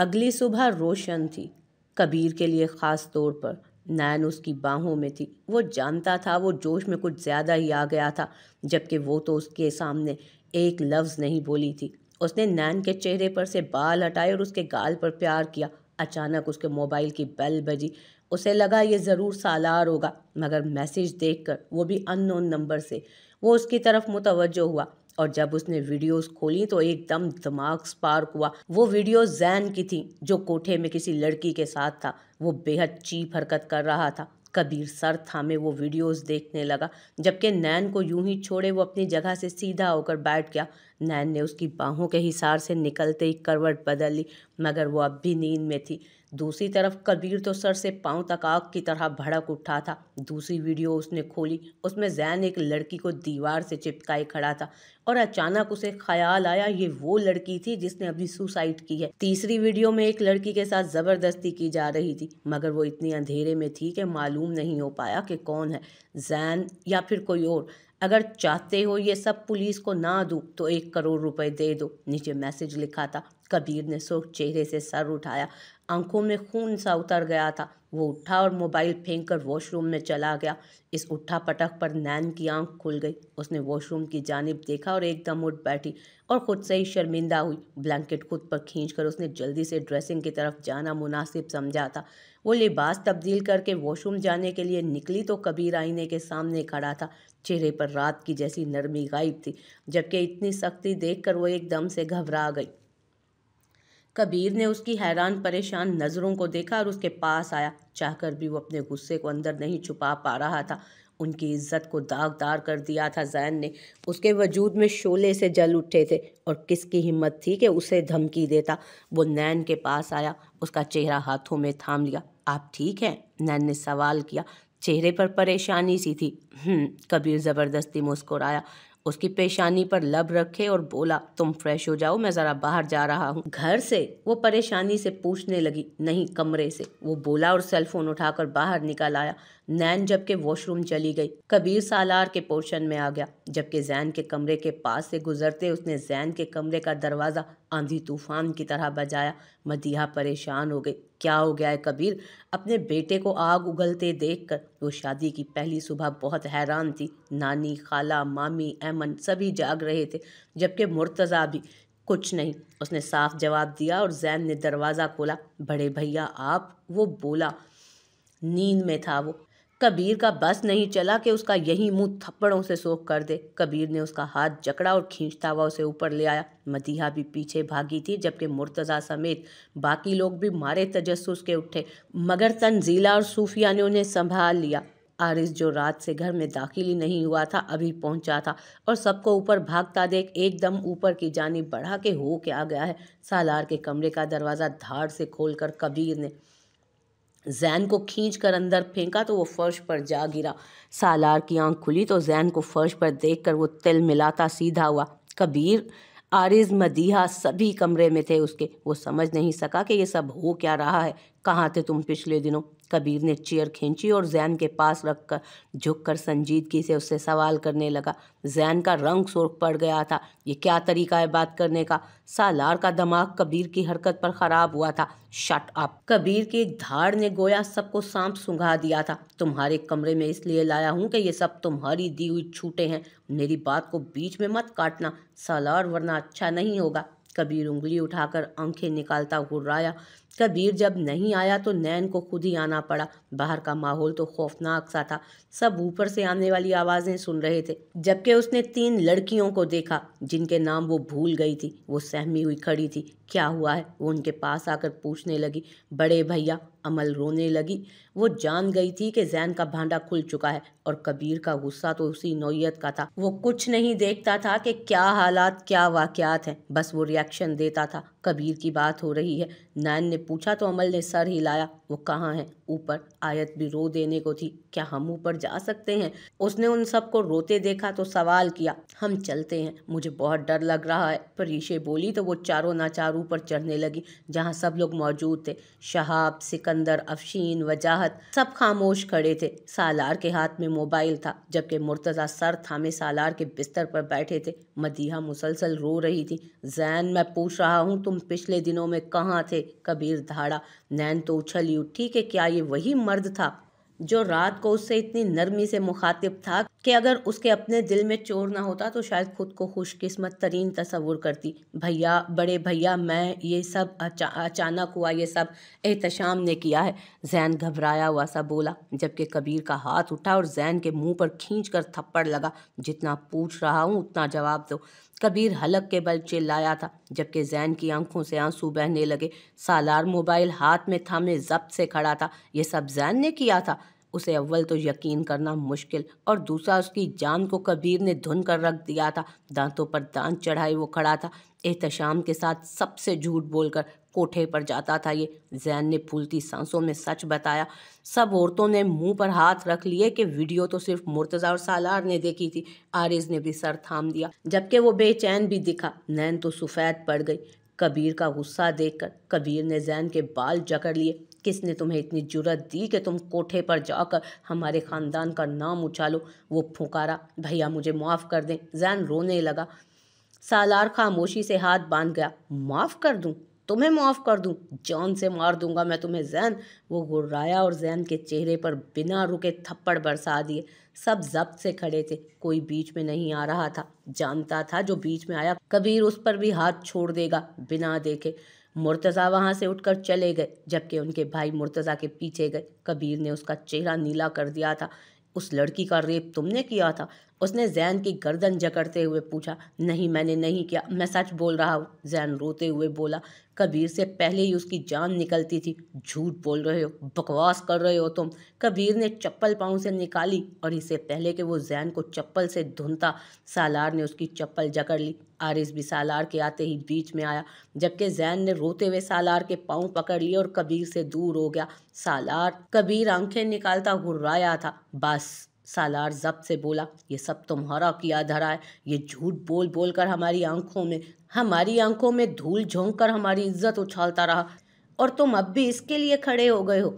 अगली सुबह रोशन थी कबीर के लिए ख़ास तौर पर नैन उसकी बाहों में थी वो जानता था वो जोश में कुछ ज़्यादा ही आ गया था जबकि वो तो उसके सामने एक लफ्ज़ नहीं बोली थी उसने नैन के चेहरे पर से बाल हटाए और उसके गाल पर प्यार किया अचानक उसके मोबाइल की बेल बजी उसे लगा ये ज़रूर सालार होगा मगर मैसेज देखकर वो भी अननोन नंबर से वो उसकी तरफ मुतवजो हुआ और जब उसने वीडियोस खोली तो एकदम दिमाग स्पार्क हुआ वो वीडियो जैन की थी जो कोठे में किसी लड़की के साथ था वो बेहद चीप हरकत कर रहा था कबीर सर थामे वो वीडियोस देखने लगा जबकि नैन को यूं ही छोड़े वो अपनी जगह से सीधा होकर बैठ गया नैन ने उसकी बाहों के हिसार से निकलते ही करवट बदल ली मगर वो अब भी नींद में थी दूसरी तरफ कबीर तो सर से पांव तक आग की तरह भड़क उठा था दूसरी वीडियो उसने खोली उसमें जैन एक लड़की को दीवार से चिपकाए खड़ा था और अचानक उसे ख्याल आया ये वो लड़की थी जिसने अभी सुसाइड की है तीसरी वीडियो में एक लड़की के साथ ज़बरदस्ती की जा रही थी मगर वो इतनी अंधेरे में थी कि मालूम नहीं हो पाया कि कौन है जैन या फिर कोई और अगर चाहते हो ये सब पुलिस को ना दूँ तो एक करोड़ रुपए दे दो नीचे मैसेज लिखा था कबीर ने सुख चेहरे से सर उठाया आंखों में खून सा उतर गया था वो उठा और मोबाइल फेंक कर वॉशरूम में चला गया इस उठा पटक पर नैन की आंख खुल गई उसने वॉशरूम की जानब देखा और एकदम उठ बैठी और ख़ुद से ही शर्मिंदा हुई ब्लैंकेट खुद पर खींच कर उसने जल्दी से ड्रेसिंग की तरफ जाना मुनासिब समझा था वो लिबास तब्दील करके वॉशरूम जाने के लिए निकली तो कबीर आईने के सामने खड़ा था चेहरे पर रात की जैसी नरमी गायब थी जबकि इतनी सख्ती देख वो एकदम से घबरा गई कबीर ने उसकी हैरान परेशान नज़रों को देखा और उसके पास आया चाहकर भी वो अपने गुस्से को अंदर नहीं छुपा पा रहा था उनकी इज्जत को दागदार कर दिया था जैन ने उसके वजूद में शोले से जल उठे थे और किसकी हिम्मत थी कि उसे धमकी देता वो नैन के पास आया उसका चेहरा हाथों में थाम लिया आप ठीक हैं नैन ने सवाल किया चेहरे पर परेशानी सी थी हम्म, कबीर ज़बरदस्ती मुस्कुराया उसकी पेशानी पर लब रखे और बोला तुम फ्रेश हो जाओ मैं ज़रा बाहर जा रहा हूँ घर से वो परेशानी से पूछने लगी नहीं कमरे से वो बोला और सेलफोन उठाकर बाहर निकल आया नैन जबकि वॉशरूम चली गई कबीर सालार के पोर्शन में आ गया जबकि जैन के कमरे के पास से गुजरते उसने जैन के कमरे का दरवाज़ा आंधी तूफान की तरह बजाया मदीहा परेशान हो गई क्या हो गया है कबीर अपने बेटे को आग उगलते देखकर वो शादी की पहली सुबह बहुत हैरान थी नानी खाला मामी अमन सभी जाग रहे थे जबकि मुर्तज़ा भी कुछ नहीं उसने साफ जवाब दिया और जैन ने दरवाज़ा खोला बड़े भैया आप वो बोला नींद में था वो कबीर का बस नहीं चला कि उसका यही मुंह थप्पड़ों से सोख कर दे कबीर ने उसका हाथ जकड़ा और खींचता हुआ उसे ऊपर ले आया मदीहा भी पीछे भागी थी जबकि मुर्तज़ा समेत बाकी लोग भी मारे तजस्स के उठे मगर तनजीला और सूफिया ने उन्हें संभाल लिया आरिस जो रात से घर में दाखिल ही नहीं हुआ था अभी पहुंचा था और सबको ऊपर भागता देख एकदम ऊपर की जानी बढ़ा के हो के आ गया है सालार के कमरे का दरवाज़ा धार से खोलकर कबीर ने जैन को खींच कर अंदर फेंका तो वो फर्श पर जा गिरा सालार की आंख खुली तो जैन को फर्श पर देखकर वो तिल मिलाता सीधा हुआ कबीर आरिज मदीहा सभी कमरे में थे उसके वो समझ नहीं सका कि ये सब हो क्या रहा है कहाँ थे तुम पिछले दिनों कबीर ने चेयर खींची और जैन के पास रखकर झुककर संजीदगी से उससे सवाल करने लगा जैन का रंग सुर्ख पड़ गया था ये क्या तरीका है बात करने का सालार का दिमाग कबीर की हरकत पर खराब हुआ था शट अप कबीर की एक धाड़ ने गोया सबको सांप सुंघा दिया था तुम्हारे कमरे में इसलिए लाया हूँ कि ये सब तुम्हारी दी हुई छूटे हैं मेरी बात को बीच में मत काटना सालार वरना अच्छा नहीं होगा कबीर उंगली उठाकर आंखें निकालता घुर्राया कबीर जब नहीं आया तो नैन को खुद ही आना पड़ा बाहर का माहौल तो खौफनाक सा था सब ऊपर से आने वाली आवाज़ें सुन रहे थे जबकि उसने तीन लड़कियों को देखा जिनके नाम वो भूल गई थी वो सहमी हुई खड़ी थी क्या हुआ है वो उनके पास आकर पूछने लगी बड़े भैया अमल रोने लगी वो जान गई थी कि जैन का भांडा खुल चुका है और कबीर का गुस्सा तो उसी नोयत का था वो कुछ नहीं देखता था कि क्या हालात क्या वाक़ हैं बस वो रिएक्शन देता था कबीर की बात हो रही है नैन ने पूछा तो अमल ने सर हिलाया वो कहाँ हैं ऊपर आयत भी रो देने को थी क्या हम ऊपर जा सकते हैं उसने उन सबको रोते देखा तो सवाल किया हम चलते हैं मुझे बहुत डर लग रहा है पर ईशे बोली तो वो चारों नाचार ऊपर चढ़ने लगी जहाँ सब लोग मौजूद थे शहाब सिकंदर अफशीन वजाहत सब खामोश खड़े थे सालार के हाथ में मोबाइल था जबकि मुर्तज़ा सर थामे सालार के बिस्तर पर बैठे थे मदीहा मुसलसल रो रही थी जैन मैं पूछ रहा हूँ तुम पिछले दिनों में कहाँ थे कबीर धाड़ा नैन तो उछली उठी के क्या ये ये वही मर्द था जो रात को उससे इतनी नरमी से मुखातिब था कि अगर उसके अपने दिल में चोर ना होता तो शायद खुद को खुशकिस्मत तरीन तस्वूर करती भैया बड़े भैया मैं ये सब अचा, अचानक हुआ ये सब एहतशाम ने किया है जैन घबराया हुआ सा बोला जबकि कबीर का हाथ उठा और जैन के मुंह पर खींच कर थप्पड़ लगा जितना पूछ रहा हूँ उतना जवाब दो कबीर हलक के बल चिल्लाया था जबकि जैन की आंखों से आंसू बहने लगे सालार मोबाइल हाथ में थामे जब्त से खड़ा था यह सब जैन ने किया था उसे अव्वल तो यकीन करना मुश्किल और दूसरा उसकी जान को कबीर ने धुन कर रख दिया था दांतों पर दांत चढ़ाए वो खड़ा था एहतशाम के साथ सबसे झूठ बोलकर कोठे पर जाता था ये जैन ने फूलती सांसों में सच बताया सब औरतों ने मुंह पर हाथ रख लिए कि वीडियो तो सिर्फ मुर्तज़ा और सालार ने देखी थी आरिज ने भी सर थाम दिया जबकि वो बेचैन भी दिखा नैन तो सफ़ेद पड़ गई कबीर का गुस्सा देखकर कबीर ने जैन के बाल जकड़ लिए किसने तुम्हें इतनी जुरत दी कि तुम कोठे पर जाकर हमारे ख़ानदान का नाम उछालो वो फुकारा भैया मुझे माफ़ कर दें जैन रोने लगा सालार खामोशी से हाथ बांध गया माफ़ कर दूँ तुम्हें माफ़ कर दूँ जान से मार दूंगा मैं तुम्हें जैन वो गुर्राया और जैन के चेहरे पर बिना रुके थप्पड़ बरसा दिए सब जब्त से खड़े थे कोई बीच में नहीं आ रहा था जानता था जो बीच में आया कबीर उस पर भी हाथ छोड़ देगा बिना देखे मुर्तज़ा वहाँ से उठकर चले गए जबकि उनके भाई मुर्तज़ा के पीछे गए कबीर ने उसका चेहरा नीला कर दिया था उस लड़की का रेप तुमने किया था उसने जैन की गर्दन जकड़ते हुए पूछा नहीं मैंने नहीं किया मैं सच बोल रहा हूँ जैन रोते हुए बोला कबीर से पहले ही उसकी जान निकलती थी झूठ बोल रहे हो बकवास कर रहे हो तुम कबीर ने चप्पल पाँव से निकाली और इससे पहले कि वो जैन को चप्पल से धुनता सालार ने उसकी चप्पल जकड़ ली आरिस भी सालार के आते ही बीच में आया जबकि जैन ने रोते हुए सालार के पाँव पकड़ लिए और कबीर से दूर हो गया सालार कबीर आंखें निकालता हुर्राया था बस सालार जब्त से बोला ये सब तुम्हारा किया धरा है ये झूठ बोल बोल कर हमारी आंखों में हमारी आंखों में धूल झोंक कर हमारी इज्जत उछालता रहा और तुम अब भी इसके लिए खड़े हो गए हो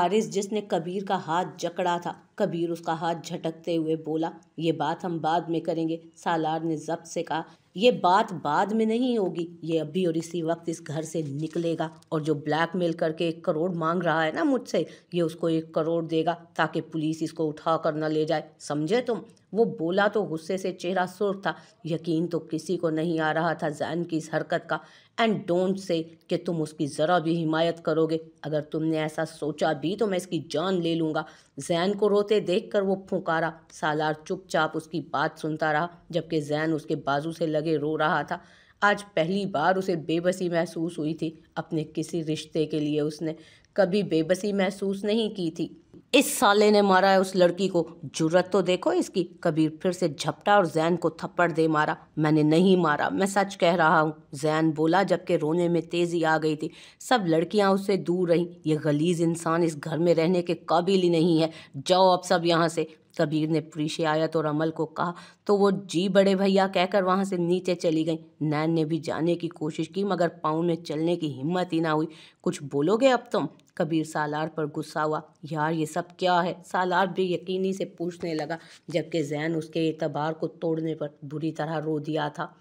आरिस जिसने कबीर का हाथ जकड़ा था कबीर उसका हाथ झटकते हुए बोला ये बात हम बाद में करेंगे सालार ने जब्त से कहा ये बात बाद में नहीं होगी ये अभी और इसी वक्त इस घर से निकलेगा और जो ब्लैकमेल करके एक करोड़ मांग रहा है ना मुझसे ये उसको एक करोड़ देगा ताकि पुलिस इसको उठा कर न ले जाए समझे तुम वो बोला तो गुस्से से चेहरा सुर्ख था यकीन तो किसी को नहीं आ रहा था जैन की इस हरकत का एंड डोंट से कि तुम उसकी ज़रा भी हिमायत करोगे अगर तुमने ऐसा सोचा भी तो मैं इसकी जान ले लूँगा जैन को रोते उसे देखकर वो फुंकारा सालार चुपचाप उसकी बात सुनता रहा जबकि जैन उसके बाजू से लगे रो रहा था आज पहली बार उसे बेबसी महसूस हुई थी अपने किसी रिश्ते के लिए उसने कभी बेबसी महसूस नहीं की थी इस साले ने मारा है उस लड़की को जरूरत तो देखो इसकी कबीर फिर से झपटा और जैन को थप्पड़ दे मारा मैंने नहीं मारा मैं सच कह रहा हूँ जैन बोला जबकि रोने में तेज़ी आ गई थी सब लड़कियाँ उससे दूर रहीं ये गलीज इंसान इस घर में रहने के काबिल ही नहीं है जाओ अब सब यहाँ से कबीर ने पीछे आया तो रमल को कहा तो वो जी बड़े भैया कहकर वहाँ से नीचे चली गई नैन ने भी जाने की कोशिश की मगर पाँव में चलने की हिम्मत ही ना हुई कुछ बोलोगे अब तुम कबीर सालार पर गुस्सा हुआ यार ये सब क्या है सालार भी यकीनी से पूछने लगा जबकि जैन उसके एतबार को तोड़ने पर बुरी तरह रो दिया था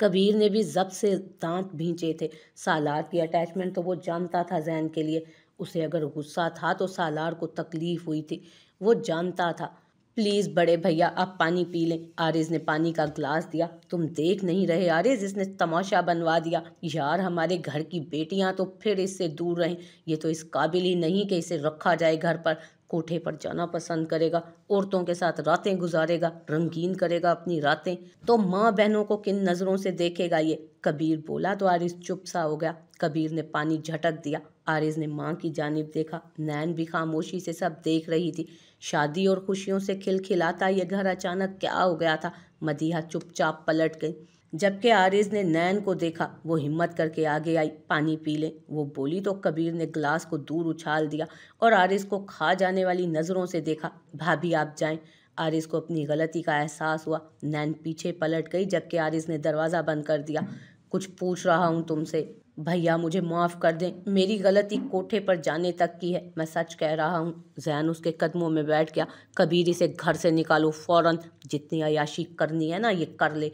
कबीर ने भी जब से दांत भींचे थे सालार की अटैचमेंट तो वो जानता था जैन के लिए उसे अगर गुस्सा था तो सालार को तकलीफ हुई थी वो जानता था प्लीज़ बड़े भैया आप पानी पी लें आरिज ने पानी का ग्लास दिया तुम देख नहीं रहे आरिज इसने तमाशा बनवा दिया यार हमारे घर की बेटियां तो फिर इससे दूर रहें ये तो इस काबिल ही नहीं कि इसे रखा जाए घर पर कोठे पर जाना पसंद करेगा औरतों के साथ रातें गुजारेगा रंगीन करेगा अपनी रातें तो माँ बहनों को किन नज़रों से देखेगा ये कबीर बोला तो आरिज चुप सा हो गया कबीर ने पानी झटक दिया आरिज ने माँ की जानब देखा नैन भी खामोशी से सब देख रही थी शादी और खुशियों से खिलखिलाता यह घर अचानक क्या हो गया था मदीहा चुपचाप पलट गई जबकि आरिज ने नैन को देखा वो हिम्मत करके आगे आई पानी पी लें वो बोली तो कबीर ने गिलास को दूर उछाल दिया और आरिज को खा जाने वाली नज़रों से देखा भाभी आप जाएं आरिज को अपनी गलती का एहसास हुआ नैन पीछे पलट गई जबकि आरिज ने दरवाज़ा बंद कर दिया कुछ पूछ रहा हूँ तुमसे भैया मुझे माफ़ कर दें मेरी गलती कोठे पर जाने तक की है मैं सच कह रहा हूँ जैन उसके कदमों में बैठ गया कबीर इसे घर से निकालो फ़ौरन जितनी अयाशी करनी है ना ये कर ले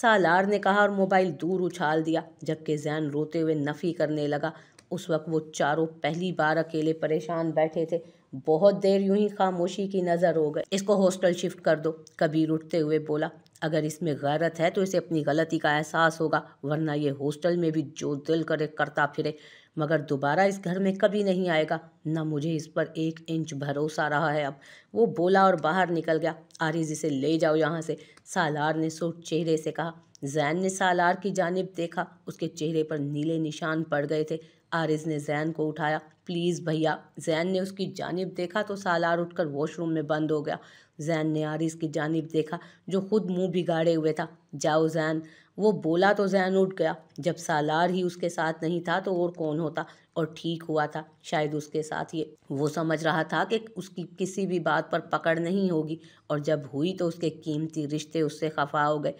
सालार ने कहा और मोबाइल दूर उछाल दिया जबकि जैन रोते हुए नफ़ी करने लगा उस वक्त वो चारों पहली बार अकेले परेशान बैठे थे बहुत देर यूं ही खामोशी की नज़र हो गई इसको हॉस्टल शिफ्ट कर दो कबीर उठते हुए बोला अगर इसमें गैरत है तो इसे अपनी गलती का एहसास होगा वरना ये हॉस्टल में भी जो दिल करे करता फिरे मगर दोबारा इस घर में कभी नहीं आएगा ना मुझे इस पर एक इंच भरोसा रहा है अब वो बोला और बाहर निकल गया आरिज इसे ले जाओ यहाँ से सालार ने सो चेहरे से कहा जैन ने सालार की जानब देखा उसके चेहरे पर नीले निशान पड़ गए थे आरिज ने जैन को उठाया प्लीज़ भैया जैन ने उसकी जानब देखा तो सालार उठकर वॉशरूम में बंद हो गया जैन ने आरिस की जानब देखा जो खुद मुंह बिगाड़े हुए था जाओ जैन वो बोला तो जैन उठ गया जब सालार ही उसके साथ नहीं था तो और कौन होता और ठीक हुआ था शायद उसके साथ ये वो समझ रहा था कि उसकी किसी भी बात पर पकड़ नहीं होगी और जब हुई तो उसके कीमती रिश्ते उससे खफा हो गए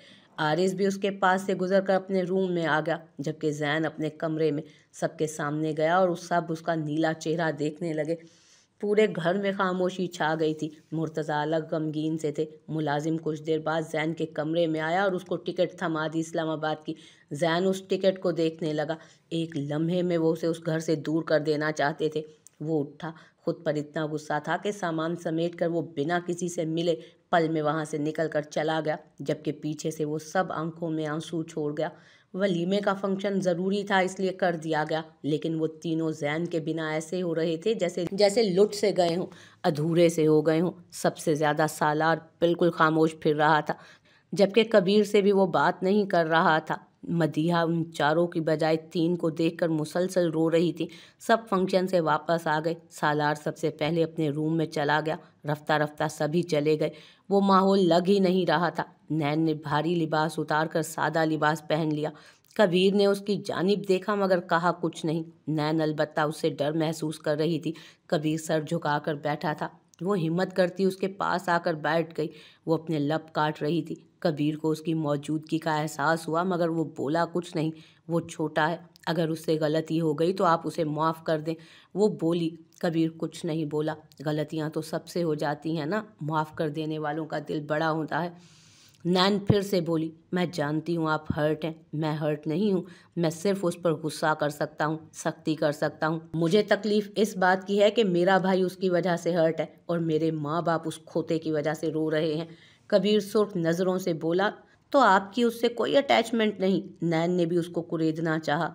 आरिस भी उसके पास से गुजर कर अपने रूम में आ गया जबकि जैन अपने कमरे में सबके सामने गया और उस सब उसका नीला चेहरा देखने लगे पूरे घर में खामोशी छा गई थी मुर्तज़ा अलग गमगीन से थे मुलाजिम कुछ देर बाद जैन के कमरे में आया और उसको टिकट थमा दी इस्लामाबाद की जैन उस टिकट को देखने लगा एक लम्हे में वो उसे उस घर से दूर कर देना चाहते थे वो उठा खुद पर इतना गुस्सा था कि सामान समेट कर वो बिना किसी से मिले पल में वहाँ से निकल कर चला गया जबकि पीछे से वो सब आंखों में आंसू छोड़ गया वलीमे का फंक्शन ज़रूरी था इसलिए कर दिया गया लेकिन वो तीनों जैन के बिना ऐसे हो रहे थे जैसे जैसे लुट से गए हों अधूरे से हो गए हों सबसे ज़्यादा सालार बिल्कुल खामोश फिर रहा था जबकि कबीर से भी वो बात नहीं कर रहा था मदीहा उन चारों की बजाय तीन को देखकर मुसलसल रो रही थी सब फंक्शन से वापस आ गए सालार सबसे पहले अपने रूम में चला गया रफ्ता रफ्ता सभी चले गए वो माहौल लग ही नहीं रहा था नैन ने भारी लिबास उतारकर सादा लिबास पहन लिया कबीर ने उसकी जानिब देखा मगर कहा कुछ नहीं नैन अलबत् उससे डर महसूस कर रही थी कबीर सर झुकाकर बैठा था वो हिम्मत करती उसके पास आकर बैठ गई वो अपने लप काट रही थी कबीर को उसकी मौजूदगी का एहसास हुआ मगर वो बोला कुछ नहीं वो छोटा है अगर उससे गलती हो गई तो आप उसे माफ़ कर दें वो बोली कबीर कुछ नहीं बोला गलतियाँ तो सबसे हो जाती हैं ना माफ़ कर देने वालों का दिल बड़ा होता है नैन फिर से बोली मैं जानती हूँ आप हर्ट हैं मैं हर्ट नहीं हूँ मैं सिर्फ उस पर गुस्सा कर सकता हूँ सख्ती कर सकता हूँ मुझे तकलीफ इस बात की है कि मेरा भाई उसकी वजह से हर्ट है और मेरे माँ बाप उस खोते की वजह से रो रहे हैं कबीर सुर्ख नज़रों से बोला तो आपकी उससे कोई अटैचमेंट नहीं नैन ने भी उसको कुरेदना चाहा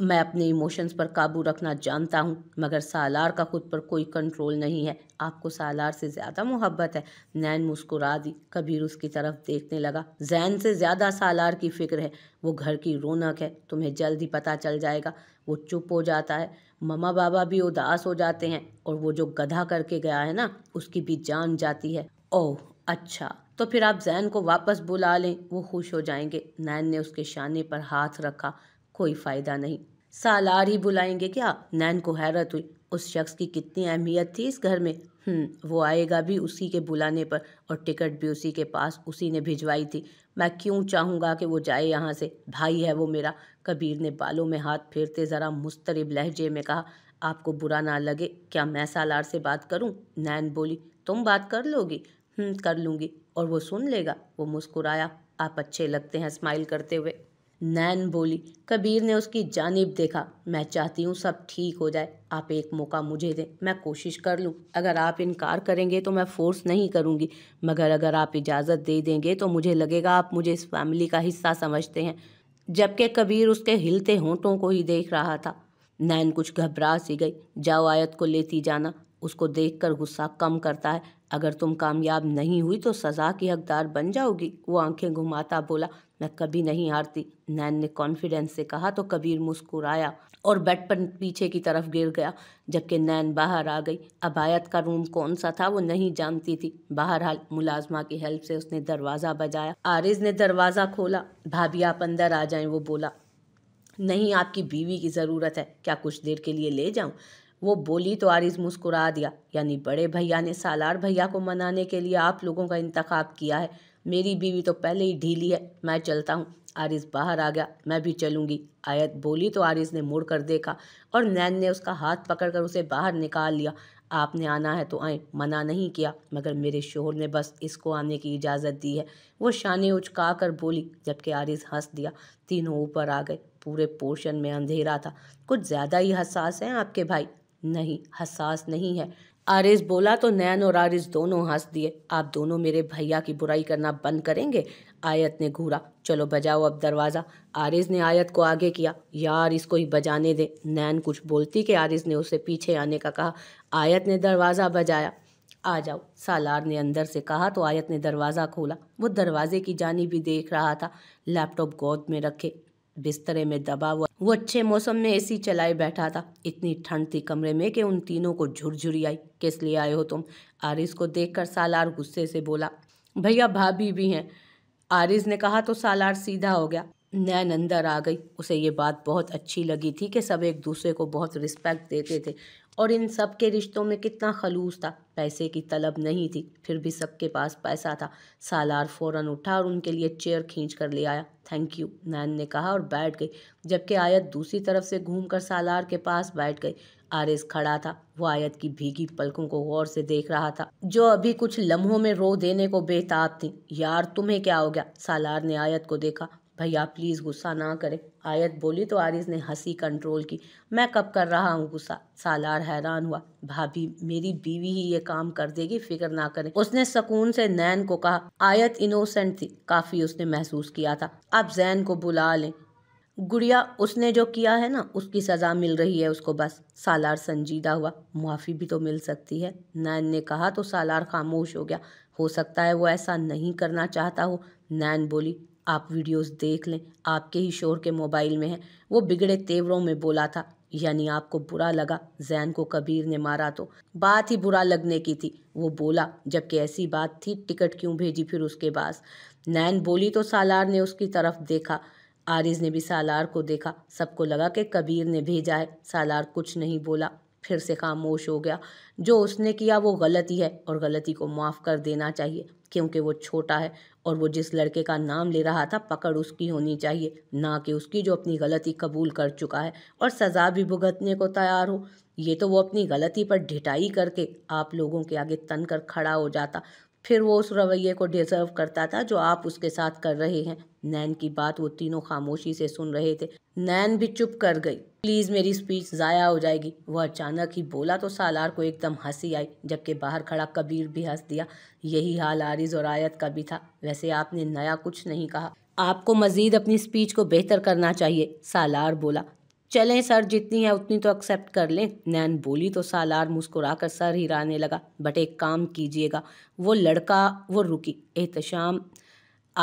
मैं अपने इमोशंस पर काबू रखना जानता हूँ मगर सालार का खुद पर कोई कंट्रोल नहीं है आपको सालार से ज़्यादा मोहब्बत है नैन मुस्कुरा दी कबीर उसकी तरफ देखने लगा जैन से ज़्यादा सालार की फ़िक्र है वो घर की रौनक है तुम्हें जल्द ही पता चल जाएगा वो चुप हो जाता है ममा बाबा भी उदास हो जाते हैं और वो जो गधा करके गया है ना उसकी भी जान जाती है ओह अच्छा तो फिर आप जैन को वापस बुला लें वो खुश हो जाएंगे नैन ने उसके शाने पर हाथ रखा कोई फ़ायदा नहीं सालार ही बुलाएंगे क्या नैन को हैरत हुई उस शख्स की कितनी अहमियत थी इस घर में हम्म, वो आएगा भी उसी के बुलाने पर और टिकट भी उसी के पास उसी ने भिजवाई थी मैं क्यों चाहूँगा कि वो जाए यहाँ से भाई है वो मेरा कबीर ने बालों में हाथ फेरते ज़रा मुस्तरब लहजे में कहा आपको बुरा ना लगे क्या मैं सालार से बात करूँ नैन बोली तुम बात कर लोगी हम्म, कर लूँगी और वो सुन लेगा वो मुस्कुराया आप अच्छे लगते हैं स्माइल करते हुए नैन बोली कबीर ने उसकी जानिब देखा मैं चाहती हूँ सब ठीक हो जाए आप एक मौका मुझे दें मैं कोशिश कर लूँ अगर आप इनकार करेंगे तो मैं फ़ोर्स नहीं करूँगी मगर अगर आप इजाज़त दे देंगे तो मुझे लगेगा आप मुझे इस फैमिली का हिस्सा समझते हैं जबकि कबीर उसके हिलते होंठों को ही देख रहा था नैन कुछ घबरा सी गई जाओ आयत को लेती जाना उसको कर गुस्सा कम करता है अगर तुम कामयाब नहीं हुई तो सज़ा की हकदार बन जाओगी वो आंखें घुमाता बोला मैं कभी नहीं हारती नैन ने कॉन्फिडेंस से कहा तो कबीर मुस्कुराया और बेड पर पीछे की तरफ गिर गया जबकि नैन बाहर आ गई अबायत का रूम कौन सा था वो नहीं जानती थी बहरहाल मुलाजमा की हेल्प से उसने दरवाज़ा बजाया आरिज ने दरवाज़ा खोला भाभी आप अंदर आ जाएं वो बोला नहीं आपकी बीवी की ज़रूरत है क्या कुछ देर के लिए ले जाऊं वो बोली तो आरिज मुस्कुरा दिया यानी बड़े भैया ने सालार भैया को मनाने के लिए आप लोगों का इंतखब किया है मेरी बीवी तो पहले ही ढीली है मैं चलता हूँ आरिस बाहर आ गया मैं भी चलूँगी आयत बोली तो आरिस ने मुड़ कर देखा और नैन ने उसका हाथ पकड़कर उसे बाहर निकाल लिया आपने आना है तो आए मना नहीं किया मगर मेरे शोहर ने बस इसको आने की इजाज़त दी है वो शानी उचका कर बोली जबकि आरिस हंस दिया तीनों ऊपर आ गए पूरे पोर्शन में अंधेरा था कुछ ज़्यादा ही हसास हैं आपके भाई नहीं हसास नहीं है आरिस बोला तो नैन और आरिस दोनों हंस दिए आप दोनों मेरे भैया की बुराई करना बंद करेंगे आयत ने घूरा चलो बजाओ अब दरवाज़ा आरिस ने आयत को आगे किया यार इसको ही बजाने दे नैन कुछ बोलती कि आरिस ने उसे पीछे आने का कहा आयत ने दरवाज़ा बजाया आ जाओ सालार ने अंदर से कहा तो आयत ने दरवाज़ा खोला वो दरवाजे की जानी भी देख रहा था लैपटॉप गोद में रखे बिस्तरे में दबा हुआ वो अच्छे मौसम में एसी चलाए बैठा था इतनी ठंड थी कमरे में कि उन तीनों को झुरझुरी आई किस लिए आए हो तुम आरिस को देखकर सालार गुस्से से बोला भैया भाभी भी हैं आरिस ने कहा तो सालार सीधा हो गया नैन अंदर आ गई उसे ये बात बहुत अच्छी लगी थी कि सब एक दूसरे को बहुत रिस्पेक्ट देते थे और इन सब के रिश्तों में कितना खलूस था पैसे की तलब नहीं थी फिर भी सबके पास पैसा था सालार फौरन उठा और उनके लिए चेयर खींच कर ले आया थैंक यू नैन ने कहा और बैठ गई जबकि आयत दूसरी तरफ से घूमकर सालार के पास बैठ गई आरिस खड़ा था वो आयत की भीगी पलकों को गौर से देख रहा था जो अभी कुछ लम्हों में रो देने को बेताब थी यार तुम्हें क्या हो गया सालार ने आयत को देखा भैया प्लीज़ गुस्सा ना करें आयत बोली तो आरिज ने हंसी कंट्रोल की मैं कब कर रहा हूँ गुस्सा सालार हैरान हुआ भाभी मेरी बीवी ही ये काम कर देगी फिक्र ना करें उसने सुकून से नैन को कहा आयत इनोसेंट थी काफ़ी उसने महसूस किया था अब जैन को बुला लें गुड़िया उसने जो किया है ना उसकी सज़ा मिल रही है उसको बस सालार संजीदा हुआ मुआफ़ी भी तो मिल सकती है नैन ने कहा तो सालार खामोश हो गया हो सकता है वो ऐसा नहीं करना चाहता हो नैन बोली आप वीडियोस देख लें आपके ही शोर के मोबाइल में है वो बिगड़े तेवरों में बोला था यानी आपको बुरा लगा जैन को कबीर ने मारा तो बात ही बुरा लगने की थी वो बोला जबकि ऐसी बात थी टिकट क्यों भेजी फिर उसके पास नैन बोली तो सालार ने उसकी तरफ देखा आरिज ने भी सालार को देखा सबको लगा कि कबीर ने भेजा है सालार कुछ नहीं बोला फिर से खामोश हो गया जो उसने किया वो गलती है और गलती को माफ़ कर देना चाहिए क्योंकि वो छोटा है और वो जिस लड़के का नाम ले रहा था पकड़ उसकी होनी चाहिए ना कि उसकी जो अपनी गलती कबूल कर चुका है और सज़ा भी भुगतने को तैयार हो ये तो वो अपनी गलती पर ढिटाई करके आप लोगों के आगे तन कर खड़ा हो जाता फिर वो उस रवैये को डिजर्व करता था जो आप उसके साथ कर रहे हैं नैन की बात वो तीनों खामोशी से सुन रहे थे नैन भी चुप कर गई प्लीज़ मेरी स्पीच ज़ाया हो जाएगी वह अचानक ही बोला तो सालार को एकदम हंसी आई जबकि बाहर खड़ा कबीर भी हंस दिया यही हाल आरिज और आयत का भी था वैसे आपने नया कुछ नहीं कहा आपको मज़ीद अपनी स्पीच को बेहतर करना चाहिए सालार बोला चलें सर जितनी है उतनी तो एक्सेप्ट कर लें नैन बोली तो सालार मुस्कुरा कर सर हिराने लगा बट एक काम कीजिएगा वो लड़का वो रुकी एहतशाम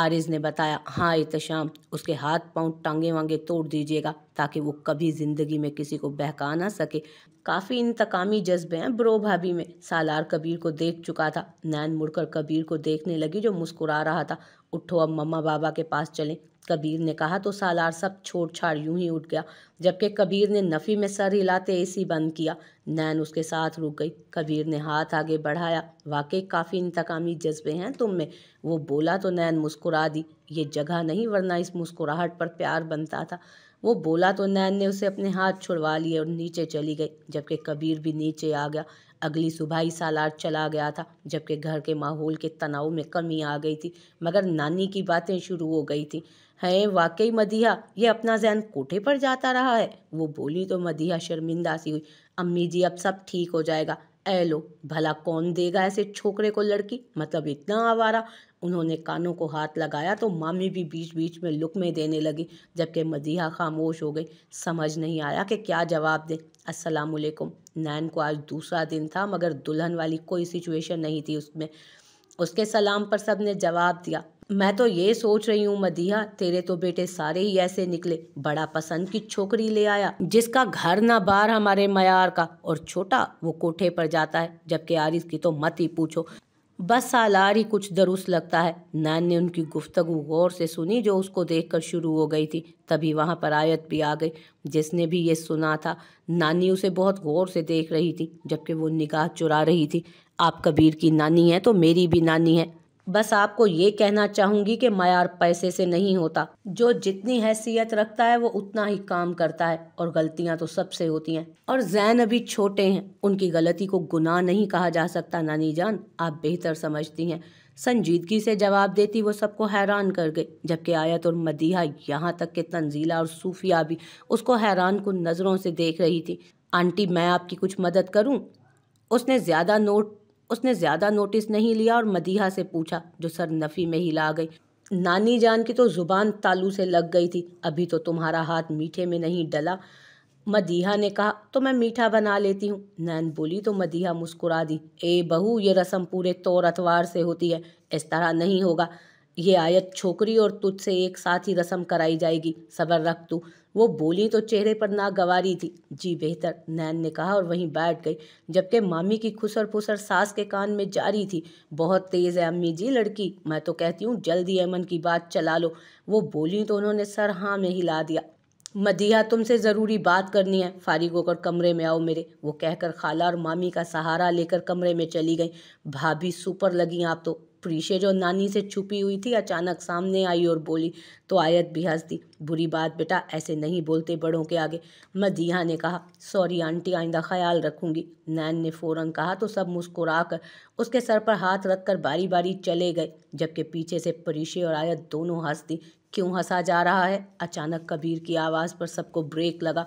आरिज ने बताया हाँ एहतशाम उसके हाथ पाँव टांगे वांगे तोड़ दीजिएगा ताकि वो कभी ज़िंदगी में किसी को बहका ना सके काफ़ी इंतकामी जज्बे हैं ब्रो भाभी में सालार कबीर को देख चुका था नैन मुड़कर कबीर को देखने लगी जो मुस्कुरा रहा था उठो अब मम्मा बाबा के पास चलें कबीर ने कहा तो सालार सब छोड़ छाड़ यूं ही उठ गया जबकि कबीर ने नफ़ी में सर हिलाते एसी बंद किया नैन उसके साथ रुक गई कबीर ने हाथ आगे बढ़ाया वाकई काफ़ी इंतकामी जज्बे हैं तुम में वो बोला तो नैन मुस्कुरा दी ये जगह नहीं वरना इस मुस्कुराहट पर प्यार बनता था वो बोला तो नैन ने उसे अपने हाथ छुड़वा लिए और नीचे चली गई जबकि कबीर भी नीचे आ गया अगली सुबह ही सालार चला गया था जबकि घर के माहौल के तनाव में कमी आ गई थी मगर नानी की बातें शुरू हो गई थी हैं वाकई मदिया ये अपना जहन कोठे पर जाता रहा रहा है वो बोली तो मदिया शर्मिंदा सी हुई अम्मी जी अब सब ठीक हो जाएगा ऐ लो भला कौन देगा ऐसे छोकरे को लड़की मतलब इतना आवारा उन्होंने कानों को हाथ लगाया तो मामी भी बीच बीच में लुक में देने लगी जबकि मदिया खामोश हो गई समझ नहीं आया कि क्या जवाब दें असलकुम नैन को आज दूसरा दिन था मगर दुल्हन वाली कोई सिचुएशन नहीं थी उसमें उसके सलाम पर सब ने जवाब दिया मैं तो ये सोच रही हूँ मदिया तेरे तो बेटे सारे ही ऐसे निकले बड़ा पसंद की छोकरी ले आया जिसका घर ना बार हमारे मयार का और छोटा वो कोठे पर जाता है जबकि आरिस की तो मत ही पूछो बस सालार ही कुछ दुरुस्त लगता है नैन ने उनकी गुफ्तगु गौर से सुनी जो उसको देखकर शुरू हो गई थी तभी वहाँ पर आयत भी आ गई जिसने भी ये सुना था नानी उसे बहुत गौर से देख रही थी जबकि वो निगाह चुरा रही थी आप कबीर की नानी हैं तो मेरी भी नानी है बस आपको ये कहना चाहूँगी कि मैार पैसे से नहीं होता जो जितनी हैसियत रखता है वो उतना ही काम करता है और गलतियाँ तो सबसे होती हैं और जैन अभी छोटे हैं उनकी गलती को गुनाह नहीं कहा जा सकता नानी जान आप बेहतर समझती हैं संजीदगी से जवाब देती वो सबको हैरान कर गई जबकि आयत और मदीहा यहाँ तक के तंजीला और सूफिया भी उसको हैरान को नज़रों से देख रही थी आंटी मैं आपकी कुछ मदद करूँ उसने ज़्यादा नोट उसने ज़्यादा नोटिस नहीं लिया और मदीहा से पूछा जो सर नफ़ी में ही ला गई नानी जान की तो ज़ुबान तालू से लग गई थी अभी तो तुम्हारा हाथ मीठे में नहीं डला मदीहा ने कहा तो मैं मीठा बना लेती हूँ नैन बोली तो मदीहा मुस्कुरा दी ए बहू ये रस्म पूरे तौर अतवार से होती है इस तरह नहीं होगा ये आयत छोकरी और तुझसे एक साथ ही रस्म कराई जाएगी सबर रख तू वो बोली तो चेहरे पर ना गवारी थी जी बेहतर नैन ने कहा और वहीं बैठ गई जबकि मामी की खुसर फुसर सास के कान में जारी थी बहुत तेज़ है अम्मी जी लड़की मैं तो कहती हूँ जल्दी अमन की बात चला लो वो बोली तो उन्होंने सर हाँ में हिला दिया मदिया तुमसे ज़रूरी बात करनी है फारिग होकर कमरे में आओ मेरे वो कहकर खाला और मामी का सहारा लेकर कमरे में चली गई भाभी सुपर लगी आप तो प्रीशे जो नानी से छुपी हुई थी अचानक सामने आई और बोली तो आयत भी हंस दी बुरी बात बेटा ऐसे नहीं बोलते बड़ों के आगे मदिया ने कहा सॉरी आंटी आइंदा ख्याल रखूंगी नैन ने फ़ौरन कहा तो सब मुस्कुरा कर उसके सर पर हाथ रख कर बारी बारी चले गए जबकि पीछे से परीशे और आयत दोनों हंस दी क्यों हंसा जा रहा है अचानक कबीर की आवाज़ पर सबको ब्रेक लगा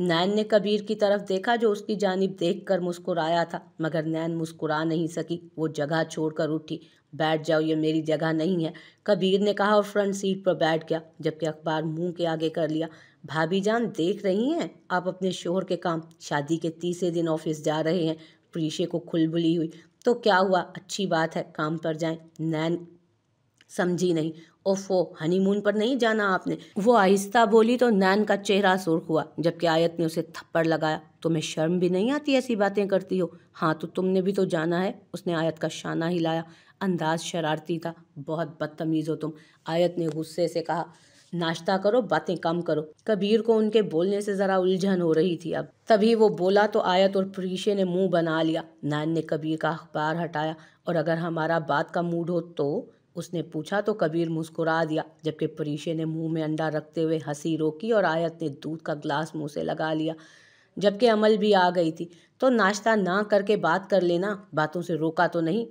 नैन ने कबीर की तरफ देखा जो उसकी जानब देख कर मुस्कुराया था मगर नैन मुस्कुरा नहीं सकी वो जगह छोड़कर उठी बैठ जाओ ये मेरी जगह नहीं है कबीर ने कहा और फ्रंट सीट पर बैठ गया जबकि अखबार मुंह के आगे कर लिया भाभी जान देख रही हैं आप अपने शोहर के काम शादी के तीसरे दिन ऑफिस जा रहे हैं प्रीशे को खुलबुली हुई तो क्या हुआ अच्छी बात है काम पर जाएं नैन समझी नहीं ओफो हनीमून पर नहीं जाना आपने वो आहिस्ता बोली तो नैन का चेहरा सुर्ख हुआ जबकि आयत ने उसे थप्पड़ लगाया तुम्हें शर्म भी नहीं आती ऐसी बातें करती हो हाँ तो तुमने भी तो जाना है उसने आयत का शाना हिलाया अंदाज शरारती था बहुत बदतमीज़ हो तुम आयत ने गुस्से से कहा नाश्ता करो बातें कम करो कबीर को उनके बोलने से ज़रा उलझन हो रही थी अब तभी वो बोला तो आयत और प्रीशे ने मुंह बना लिया नैन ने कबीर का अखबार हटाया और अगर हमारा बात का मूड हो तो उसने पूछा तो कबीर मुस्कुरा दिया जबकि परीशे ने मुंह में अंडा रखते हुए हंसी रोकी और आयत ने दूध का ग्लास मुंह से लगा लिया जबकि अमल भी आ गई थी तो नाश्ता ना करके बात कर लेना बातों से रोका तो नहीं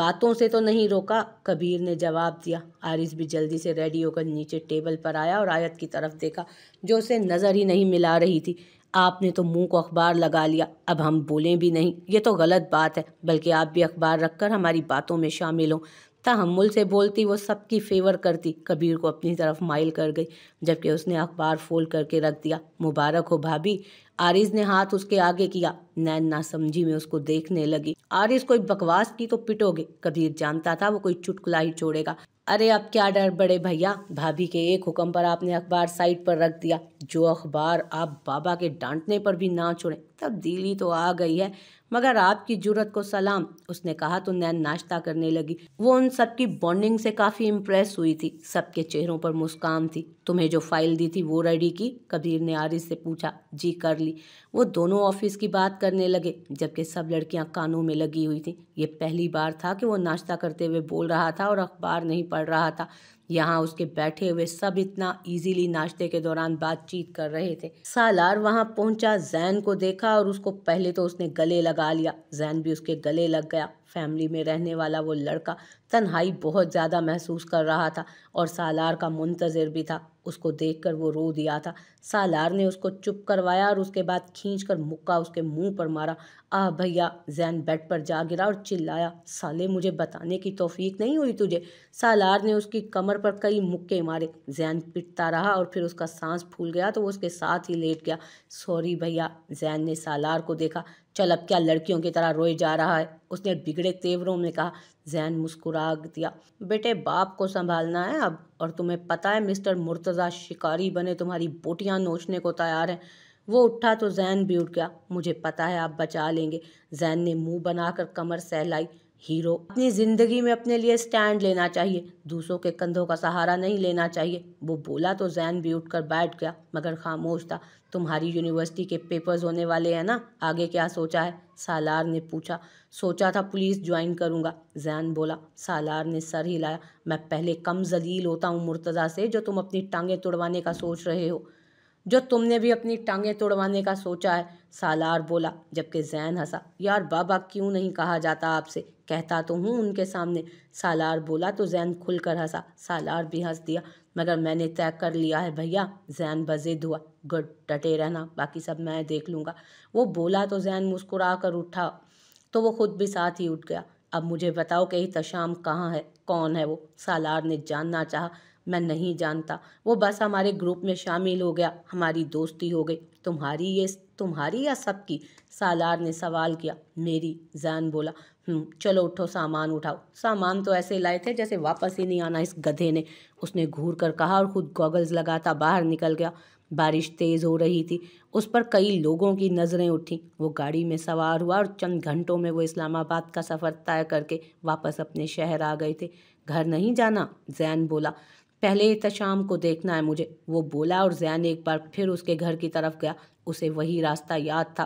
बातों से तो नहीं रोका कबीर ने जवाब दिया आरिस भी जल्दी से रेडी होकर नीचे टेबल पर आया और आयत की तरफ देखा जो उसे नज़र ही नहीं मिला रही थी आपने तो मुंह को अखबार लगा लिया अब हम बोलें भी नहीं ये तो गलत बात है बल्कि आप भी अखबार रखकर हमारी बातों में शामिल हों तहमुल से बोलती वो सबकी फेवर करती कबीर को अपनी तरफ माइल कर गई जबकि उसने अखबार फोल्ड करके रख दिया मुबारक हो भाभी आरिज ने हाथ उसके आगे किया नैन ना समझी में उसको देखने लगी आरिज कोई बकवास की तो पिटोगे कबीर जानता था वो कोई चुटकुला ही छोड़ेगा अरे अब क्या डर बड़े भैया भाभी के एक हुक्म पर आपने अखबार साइड पर रख दिया जो अखबार आप बाबा के डांटने पर भी ना छोड़े तब्दीली तो आ गई है मगर आपकी जरूरत को सलाम उसने कहा तो नैन नाश्ता करने लगी वो उन सबकी बॉन्डिंग से काफ़ी इम्प्रेस हुई थी सबके चेहरों पर मुस्कान थी तुम्हें जो फाइल दी थी वो रेडी की कबीर ने आरिस से पूछा जी कर ली वो दोनों ऑफिस की बात करने लगे जबकि सब लड़कियां कानों में लगी हुई थी ये पहली बार था कि वो नाश्ता करते हुए बोल रहा था और अखबार नहीं पढ़ रहा था यहाँ उसके बैठे हुए सब इतना इजीली नाश्ते के दौरान बातचीत कर रहे थे सालार वहाँ पहुँचा जैन को देखा और उसको पहले तो उसने गले लगा लिया जैन भी उसके गले लग गया फैमिली में रहने वाला वो लड़का तन्हाई बहुत ज़्यादा महसूस कर रहा था और सालार का मुंतज़र भी था उसको देखकर वो रो दिया था सालार ने उसको चुप करवाया और उसके बाद खींच कर मुक्का उसके मुंह पर मारा आह भैया जैन बेड पर जा गिरा और चिल्लाया साले मुझे बताने की तोफीक नहीं हुई तुझे सालार ने उसकी कमर पर कई मुक्के मारे जैन पिटता रहा और फिर उसका सांस फूल गया तो वो उसके साथ ही लेट गया सॉरी भैया जैन ने सालार को देखा चल अब क्या लड़कियों की तरह रोए जा रहा है उसने बिगड़े तेवरों में कहा जैन मुस्कुरा दिया बेटे बाप को संभालना है अब और तुम्हें पता है मिस्टर मुर्तज़ा शिकारी बने तुम्हारी बोटियाँ नोचने को तैयार हैं वो उठा तो जैन भी उठ गया मुझे पता है आप बचा लेंगे जैन ने मुंह बनाकर कमर सहलाई हीरो अपनी ज़िंदगी में अपने लिए स्टैंड लेना चाहिए दूसरों के कंधों का सहारा नहीं लेना चाहिए वो बोला तो जैन भी उठकर बैठ गया मगर खामोश था तुम्हारी यूनिवर्सिटी के पेपर्स होने वाले हैं ना आगे क्या सोचा है सालार ने पूछा सोचा था पुलिस ज्वाइन करूंगा जैन बोला सालार ने सर हिलाया मैं पहले कम जलील होता हूँ मुर्तज़ा से जो तुम अपनी टांगे तुड़वाने का सोच रहे हो जो तुमने भी अपनी टांगें तोड़वाने का सोचा है सालार बोला जबकि जैन हंसा यार बाबा क्यों नहीं कहा जाता आपसे कहता तो हूँ उनके सामने सालार बोला तो जैन खुलकर हंसा सालार भी हंस दिया मगर मैंने तय कर लिया है भैया जैन बजिद हुआ गुड डटे रहना बाकी सब मैं देख लूँगा वो बोला तो जैन मुस्कुरा कर उठा तो वो खुद भी साथ ही उठ गया अब मुझे बताओ कि तशाम कहाँ है कौन है वो सालार ने जानना चाहा मैं नहीं जानता वो बस हमारे ग्रुप में शामिल हो गया हमारी दोस्ती हो गई तुम्हारी ये तुम्हारी या सबकी सालार ने सवाल किया मेरी जैन बोला हम्म, चलो उठो सामान उठाओ सामान तो ऐसे लाए थे जैसे वापस ही नहीं आना इस गधे ने उसने घूर कर कहा और खुद गॉगल्स लगाता बाहर निकल गया बारिश तेज़ हो रही थी उस पर कई लोगों की नज़रें उठी वो गाड़ी में सवार हुआ और चंद घंटों में वो इस्लामाबाद का सफ़र तय करके वापस अपने शहर आ गए थे घर नहीं जाना जैन बोला पहले एहतशाम को देखना है मुझे वो बोला और जैन एक बार फिर उसके घर की तरफ गया उसे वही रास्ता याद था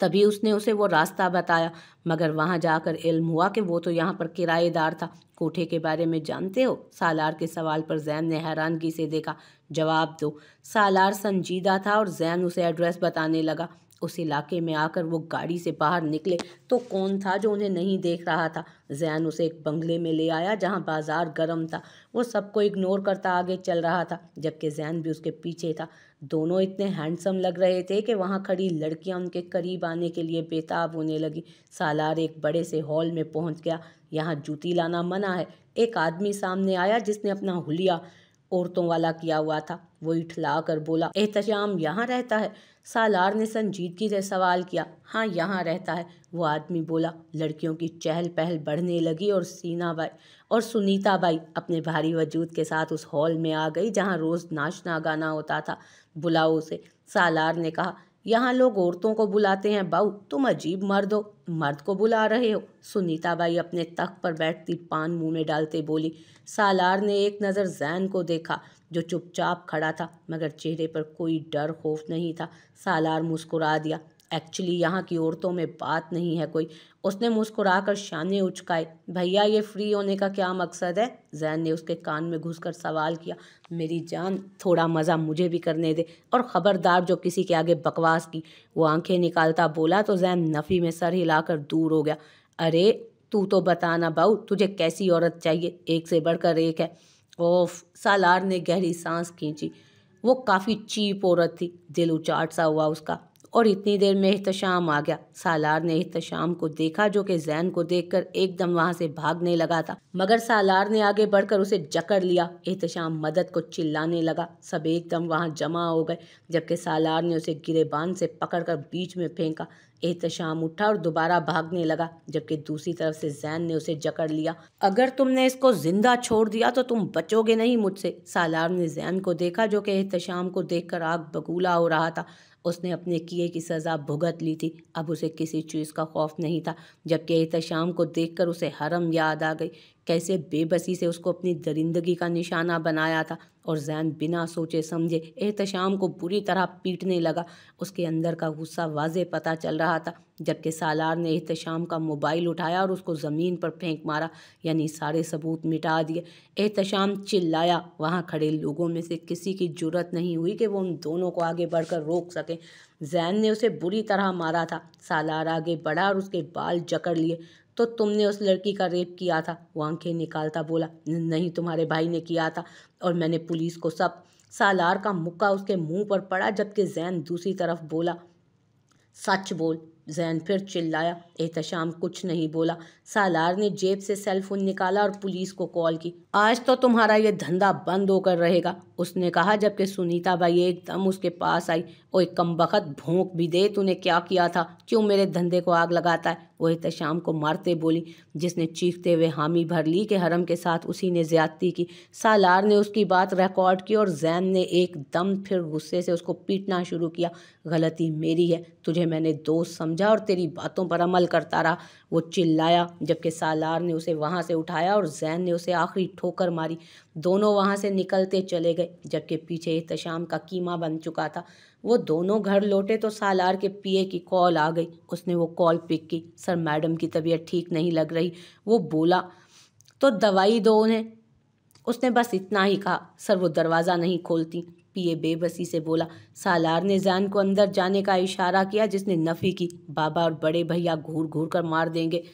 तभी उसने उसे वो रास्ता बताया मगर वहाँ जाकर इल्म हुआ कि वो तो यहाँ पर किराएदार था कोठे के बारे में जानते हो सालार के सवाल पर जैन ने हैरानगी से देखा जवाब दो सालार संजीदा था और जैन उसे एड्रेस बताने लगा उस इलाके में आकर वो गाड़ी से बाहर निकले तो कौन था जो उन्हें नहीं देख रहा था जैन उसे एक बंगले में ले आया जहाँ बाजार गर्म था वो सबको इग्नोर करता आगे चल रहा था जबकि जैन भी उसके पीछे था दोनों इतने हैंडसम लग रहे थे कि वहाँ खड़ी लड़कियाँ उनके करीब आने के लिए बेताब होने लगी सालार एक बड़े से हॉल में पहुँच गया यहाँ जूती लाना मना है एक आदमी सामने आया जिसने अपना हुलिया औरतों वाला किया हुआ था वो इठला कर बोला एहतजाम यहाँ रहता है सालार ने संजीदगी से सवाल किया हाँ यहाँ रहता है वो आदमी बोला लड़कियों की चहल पहल बढ़ने लगी और सीना बाई और सुनीता बाई अपने भारी वजूद के साथ उस हॉल में आ गई जहाँ रोज़ नाचना गाना होता था बुलाओ उसे सालार ने कहा यहाँ लोग औरतों को बुलाते हैं बाऊ तुम अजीब मर्द हो मर्द को बुला रहे हो सुनीता बाई अपने तख्त पर बैठती पान मुंह में डालते बोली सालार ने एक नज़र जैन को देखा जो चुपचाप खड़ा था मगर चेहरे पर कोई डर खौफ नहीं था सालार मुस्कुरा दिया एक्चुअली यहाँ की औरतों में बात नहीं है कोई उसने मुस्कुरा कर शानी उचकाई भैया ये फ्री होने का क्या मकसद है जैन ने उसके कान में घुसकर सवाल किया मेरी जान थोड़ा मज़ा मुझे भी करने दे और ख़बरदार जो किसी के आगे बकवास की वो आंखें निकालता बोला तो जैन नफ़ी में सर हिलाकर दूर हो गया अरे तू तो बताना बाऊ तुझे कैसी औरत चाहिए एक से बढ़कर एक है ओफ सालार ने गहरी सांस खींची वो काफ़ी चीप औरत थी दिल उचाट सा हुआ उसका और इतनी देर में एहतशाम आ गया सालार ने एहतशाम को देखा जो कि जैन को देखकर एकदम वहां से भागने लगा था मगर सालार ने आगे बढ़कर उसे जकड़ लिया एहतशाम मदद को चिल्लाने लगा सब एकदम वहां जमा हो गए जबकि सालार ने उसे गिरेबान से पकड़कर बीच में फेंका एहतशाम उठा और दोबारा भागने लगा जबकि दूसरी तरफ से जैन ने उसे जकड़ लिया अगर तुमने इसको जिंदा छोड़ दिया तो तुम बचोगे नहीं मुझसे सालार ने जैन को देखा जो कि एहतशाम को देखकर आग बगूला हो रहा था उसने अपने किए की सज़ा भुगत ली थी अब उसे किसी चीज़ का खौफ नहीं था जबकि एहतशाम को देखकर उसे हरम याद आ गई कैसे बेबसी से उसको अपनी दरिंदगी का निशाना बनाया था और जैन बिना सोचे समझे एहतशाम को बुरी तरह पीटने लगा उसके अंदर का गुस्सा वाजे पता चल रहा था जबकि सालार ने एहतशाम का मोबाइल उठाया और उसको ज़मीन पर फेंक मारा यानी सारे सबूत मिटा दिए एहतशाम चिल्लाया वहाँ खड़े लोगों में से किसी की जरूरत नहीं हुई कि वो उन दोनों को आगे बढ़कर रोक सकें जैन ने उसे बुरी तरह मारा था सालार आगे बढ़ा और उसके बाल जकड़ लिए तो तुमने उस लड़की का रेप किया था वो आंखें निकालता बोला नहीं तुम्हारे भाई ने किया था और मैंने पुलिस को सब सालार का मुक्का उसके मुंह पर पड़ा जबकि जैन दूसरी तरफ बोला सच बोल जैन फिर चिल्लाया एहतशाम कुछ नहीं बोला सालार ने जेब से सेल फोन निकाला और पुलिस को कॉल की आज तो तुम्हारा ये धंधा बंद होकर रहेगा उसने कहा जबकि सुनीता भाई एकदम उसके पास आई और एक कम भोंक भी दे तूने क्या किया था क्यों मेरे धंधे को आग लगाता है वो एहतशाम तो को मारते बोली जिसने चीखते हुए हामी भर ली के हरम के साथ उसी ने ज़्यादती की सालार ने उसकी बात रिकॉर्ड की और जैन ने एक दम फिर गुस्से से उसको पीटना शुरू किया गलती मेरी है तुझे मैंने दोस्त समझा और तेरी बातों पर अमल करता रहा वो चिल्लाया जबकि सालार ने उसे वहाँ से उठाया और जैन ने उसे आखिरी ठोकर मारी दोनों वहाँ से निकलते चले गए जबकि पीछे एहतशाम का कीमा बन चुका था वो दोनों घर लौटे तो सालार के पीए की कॉल आ गई उसने वो कॉल पिक की सर मैडम की तबीयत ठीक नहीं लग रही वो बोला तो दवाई दो उन्हें उसने बस इतना ही कहा सर वो दरवाज़ा नहीं खोलती पीए बेबसी से बोला सालार ने जैन को अंदर जाने का इशारा किया जिसने नफ़ी की बाबा और बड़े भैया घूर घूर कर मार देंगे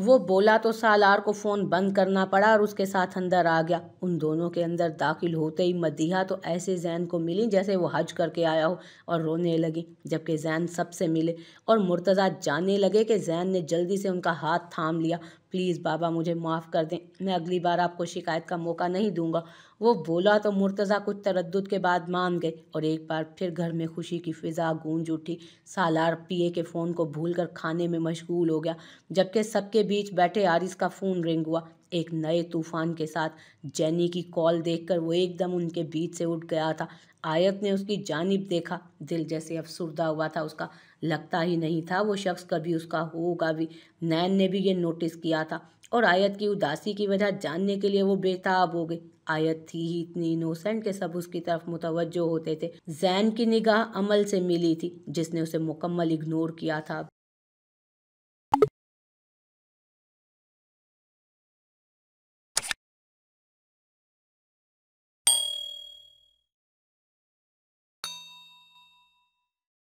वो बोला तो सालार को फ़ोन बंद करना पड़ा और उसके साथ अंदर आ गया उन दोनों के अंदर दाखिल होते ही मदीहा तो ऐसे जैन को मिली जैसे वो हज करके आया हो और रोने लगी जबकि जैन सबसे मिले और मुर्तज़ा जाने लगे कि जैन ने जल्दी से उनका हाथ थाम लिया प्लीज़ बाबा मुझे माफ़ कर दें मैं अगली बार आपको शिकायत का मौका नहीं दूंगा वो बोला तो मुर्तज़ा कुछ तरद के बाद मान गए और एक बार फिर घर में खुशी की फ़िज़ा गूंज उठी सालार पीए के फ़ोन को भूलकर खाने में मशगूल हो गया जबकि सबके बीच बैठे आरिस का फ़ोन रिंग हुआ एक नए तूफ़ान के साथ जैनी की कॉल देख वो एकदम उनके बीच से उठ गया था आयत ने उसकी जानब देखा दिल जैसे अफसरदा हुआ था उसका लगता ही नहीं था वो शख्स कभी उसका होगा भी नैन ने भी ये नोटिस किया था और आयत की उदासी की वजह जानने के लिए वो बेताब हो गए आयत थी ही इतनी इनोसेंट के सब उसकी तरफ मुतवजो होते थे जैन की निगाह अमल से मिली थी जिसने उसे मुकम्मल इग्नोर किया था